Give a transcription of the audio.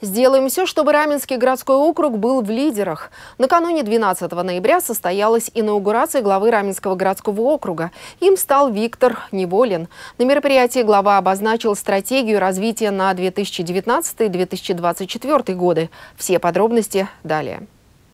Сделаем все, чтобы Раменский городской округ был в лидерах. Накануне 12 ноября состоялась инаугурация главы Раменского городского округа. Им стал Виктор Неволин. На мероприятии глава обозначил стратегию развития на 2019-2024 годы. Все подробности далее.